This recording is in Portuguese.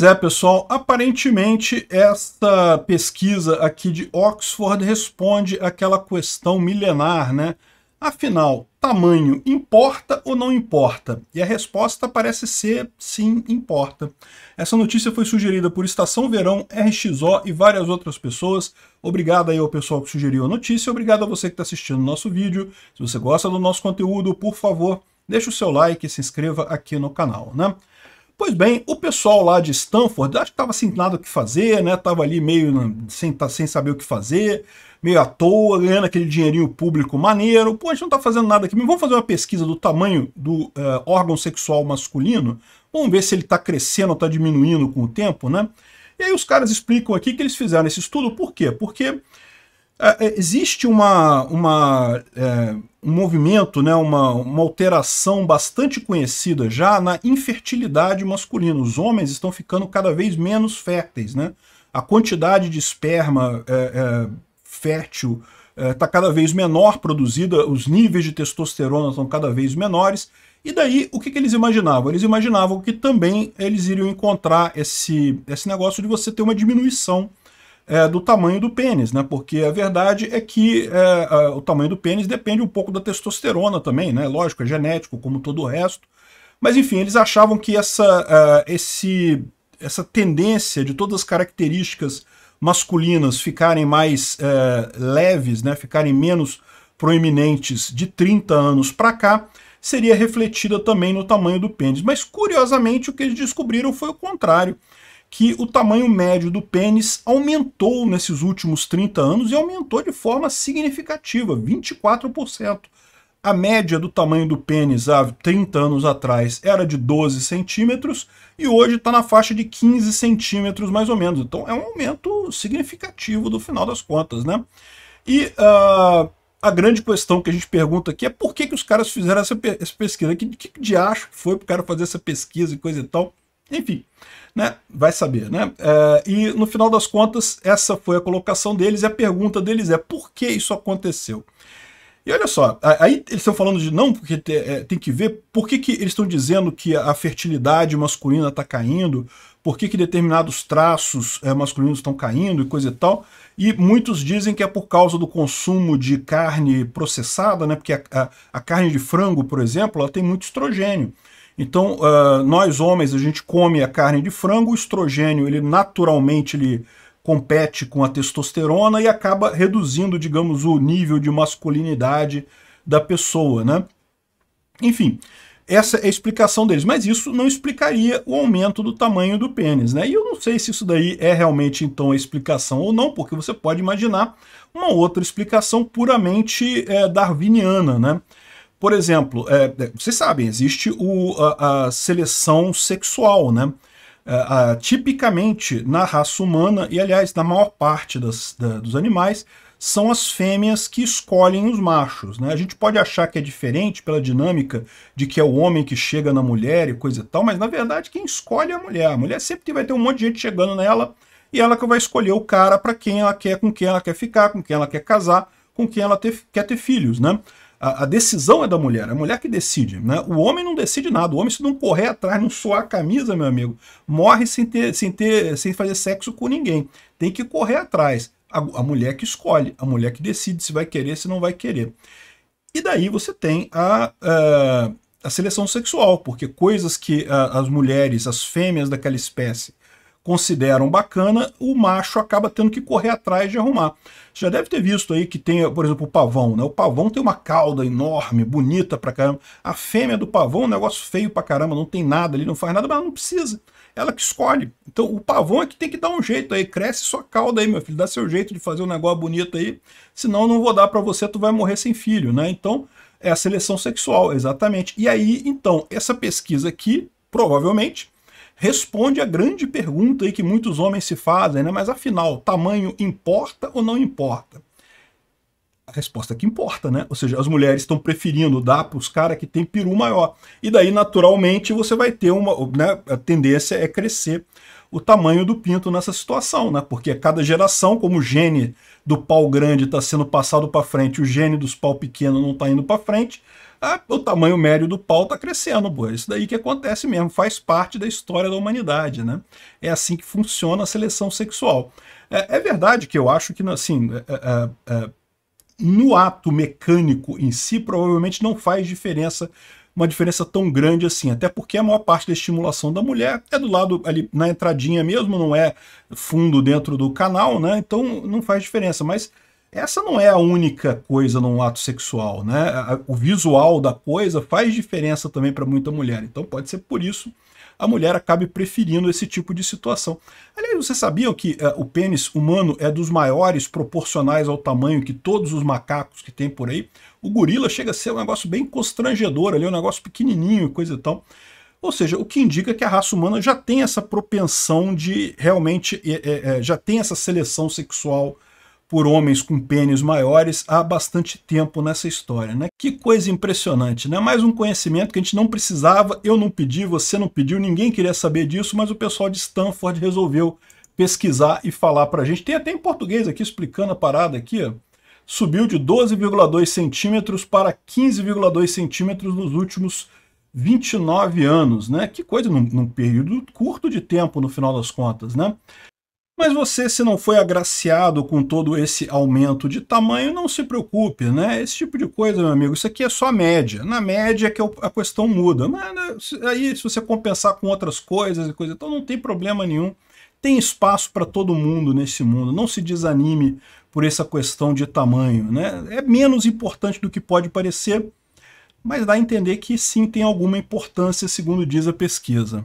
Pois é, pessoal, aparentemente esta pesquisa aqui de Oxford responde aquela questão milenar, né? Afinal, tamanho importa ou não importa? E a resposta parece ser sim, importa. Essa notícia foi sugerida por Estação Verão, RXO e várias outras pessoas. Obrigado aí ao pessoal que sugeriu a notícia, obrigado a você que está assistindo o nosso vídeo. Se você gosta do nosso conteúdo, por favor, deixe o seu like e se inscreva aqui no canal, né? Pois bem, o pessoal lá de Stanford, acho que estava sem nada o que fazer, né? Tava ali meio sem, tá, sem saber o que fazer, meio à toa, ganhando aquele dinheirinho público maneiro. Pô, a gente não está fazendo nada aqui, vamos fazer uma pesquisa do tamanho do uh, órgão sexual masculino? Vamos ver se ele está crescendo ou está diminuindo com o tempo, né? E aí os caras explicam aqui que eles fizeram esse estudo, por quê? Porque uh, existe uma, uma uh, um movimento, né, uma, uma alteração bastante conhecida já na infertilidade masculina. Os homens estão ficando cada vez menos férteis. Né? A quantidade de esperma é, é, fértil está é, tá cada vez menor produzida, os níveis de testosterona estão cada vez menores. E daí, o que, que eles imaginavam? Eles imaginavam que também eles iriam encontrar esse, esse negócio de você ter uma diminuição é, do tamanho do pênis, né? Porque a verdade é que é, a, o tamanho do pênis depende um pouco da testosterona também, né? Lógico, é genético, como todo o resto. Mas enfim, eles achavam que essa, uh, esse, essa tendência de todas as características masculinas ficarem mais uh, leves, né? Ficarem menos proeminentes de 30 anos para cá, seria refletida também no tamanho do pênis. Mas curiosamente o que eles descobriram foi o contrário que o tamanho médio do pênis aumentou nesses últimos 30 anos e aumentou de forma significativa, 24%. A média do tamanho do pênis há 30 anos atrás era de 12 centímetros e hoje está na faixa de 15 centímetros mais ou menos. Então é um aumento significativo do final das contas, né? E uh, a grande questão que a gente pergunta aqui é por que, que os caras fizeram essa, pe essa pesquisa? Que, que de acho que foi para o cara fazer essa pesquisa e coisa e tal? Enfim, né? Vai saber, né? É, e no final das contas, essa foi a colocação deles e a pergunta deles é por que isso aconteceu? E olha só, aí eles estão falando de não, porque é, tem que ver por que, que eles estão dizendo que a fertilidade masculina está caindo, por que, que determinados traços é, masculinos estão caindo e coisa e tal. E muitos dizem que é por causa do consumo de carne processada, né? Porque a, a, a carne de frango, por exemplo, ela tem muito estrogênio. Então, uh, nós homens, a gente come a carne de frango, o estrogênio, ele naturalmente ele compete com a testosterona e acaba reduzindo, digamos, o nível de masculinidade da pessoa, né? Enfim, essa é a explicação deles, mas isso não explicaria o aumento do tamanho do pênis, né? E eu não sei se isso daí é realmente então a explicação ou não, porque você pode imaginar uma outra explicação puramente é, darwiniana, né? Por exemplo, é, é, vocês sabem, existe o, a, a seleção sexual, né? É, a, tipicamente, na raça humana, e aliás, na maior parte das, da, dos animais, são as fêmeas que escolhem os machos. Né? A gente pode achar que é diferente pela dinâmica de que é o homem que chega na mulher e coisa e tal, mas na verdade quem escolhe é a mulher. A mulher sempre vai ter um monte de gente chegando nela e ela que vai escolher o cara para quem ela quer, com quem ela quer ficar, com quem ela quer casar, com quem ela ter, quer ter filhos. Né? A, a, decisão é da mulher, é a mulher que decide. Né? O homem não decide nada. O homem, se não correr atrás, não suar a camisa, meu amigo, morre sem, ter, sem, ter, sem fazer sexo com ninguém. Tem que correr atrás. A, a mulher que escolhe, a mulher que decide se vai querer, se não vai querer. E daí você tem a, a, é, a seleção sexual, porque coisas que as mulheres, as fêmeas daquela espécie, consideram bacana, o macho acaba tendo que correr atrás de arrumar. Você já deve ter visto aí que tem, por exemplo, o pavão, né? O pavão tem uma cauda enorme, bonita pra caramba. A fêmea do pavão é um negócio feio pra caramba, não tem nada ali, não faz nada, mas ela não precisa. Ela que escolhe. Então o pavão é que tem que dar um jeito aí, cresce sua cauda aí, meu filho, dá seu jeito de fazer um negócio bonito aí, senão eu não vou dar para você, tu vai morrer sem filho, né? Então é a seleção sexual, exatamente. E aí, então, essa pesquisa aqui, provavelmente, responde a grande pergunta aí que muitos homens se fazem, né? Mas afinal, tamanho importa ou não importa? A resposta é que importa, né? Ou seja, as mulheres estão preferindo dar para os caras que têm peru maior. E daí, naturalmente, você vai ter uma. Né? A tendência é crescer o tamanho do pinto nessa situação, né? Porque cada geração, como o gene do pau grande está sendo passado para frente, o gene dos pau pequeno não está indo para frente, a, ah, o tamanho médio do pau está crescendo, pô. É isso daí que acontece mesmo, faz parte da história da humanidade, né? É assim que funciona a seleção sexual. É, é verdade que eu acho que, assim, é é, é, é, no ato mecânico em si, provavelmente não faz diferença uma diferença tão grande assim, até porque a maior parte da estimulação da mulher é do lado ali na entradinha mesmo, não é fundo dentro do canal, né? Então não faz diferença, mas essa não é a única coisa num ato sexual, né? O visual da coisa faz diferença também para muita mulher. Então pode ser por isso a mulher acabe preferindo esse tipo de situação. Aliás, você sabia que uh, o pênis humano é dos maiores proporcionais ao tamanho que todos os macacos que tem por aí? O gorila chega a ser um negócio bem constrangedor ali, um negócio pequenininho e coisa e tal. Ou seja, o que indica que a raça humana já tem essa propensão de realmente, é, é, é já tem essa seleção sexual por homens com pênis maiores há bastante tempo nessa história, né? Que coisa impressionante, né? Mais um conhecimento que a gente não precisava, eu não pedi, você não pediu, ninguém queria saber disso, mas o pessoal de Stanford resolveu pesquisar e falar pra gente. Tem até em português aqui explicando a parada aqui, ó. Subiu de 12,2 centímetros para 15,2 centímetros nos últimos 29 anos, né? Que coisa, num, num período curto de tempo, no final das contas, né? Mas você, se não foi agraciado com todo esse aumento de tamanho, não se preocupe, né? Esse tipo de coisa, meu amigo, isso aqui é só a média. Na média é que é a questão muda. Mas né, aí, se você compensar com outras coisas e coisa, então não tem problema nenhum. Tem espaço para todo mundo nesse mundo. Não se desanime por essa questão de tamanho, né? É menos importante do que pode parecer, mas dá a entender que sim tem alguma importância, segundo diz a pesquisa.